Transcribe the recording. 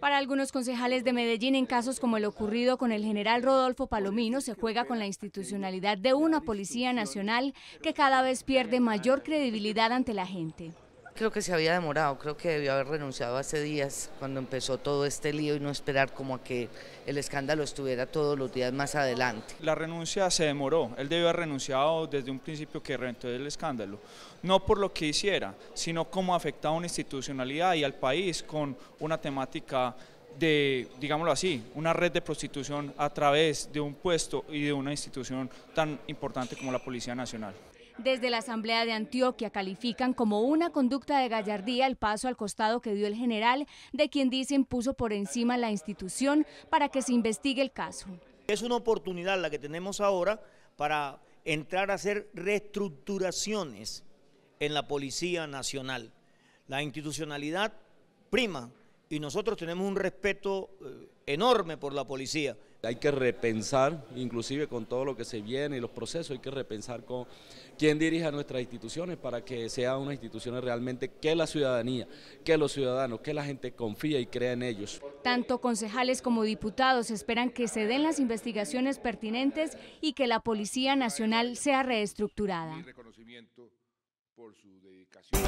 Para algunos concejales de Medellín, en casos como el ocurrido con el general Rodolfo Palomino, se juega con la institucionalidad de una Policía Nacional que cada vez pierde mayor credibilidad ante la gente. Creo que se había demorado, creo que debió haber renunciado hace días cuando empezó todo este lío y no esperar como a que el escándalo estuviera todos los días más adelante. La renuncia se demoró, él debió haber renunciado desde un principio que reventó el escándalo, no por lo que hiciera, sino como afectaba a una institucionalidad y al país con una temática de, digámoslo así, una red de prostitución a través de un puesto y de una institución tan importante como la Policía Nacional. Desde la Asamblea de Antioquia califican como una conducta de gallardía el paso al costado que dio el general, de quien dicen puso por encima la institución para que se investigue el caso. Es una oportunidad la que tenemos ahora para entrar a hacer reestructuraciones en la Policía Nacional. La institucionalidad prima y nosotros tenemos un respeto eh, enorme por la policía. Hay que repensar, inclusive con todo lo que se viene y los procesos, hay que repensar con quién dirige a nuestras instituciones para que sea unas instituciones realmente que la ciudadanía, que los ciudadanos, que la gente confía y crea en ellos. Tanto concejales como diputados esperan que se den las investigaciones pertinentes y que la Policía Nacional sea reestructurada. reconocimiento por su dedicación.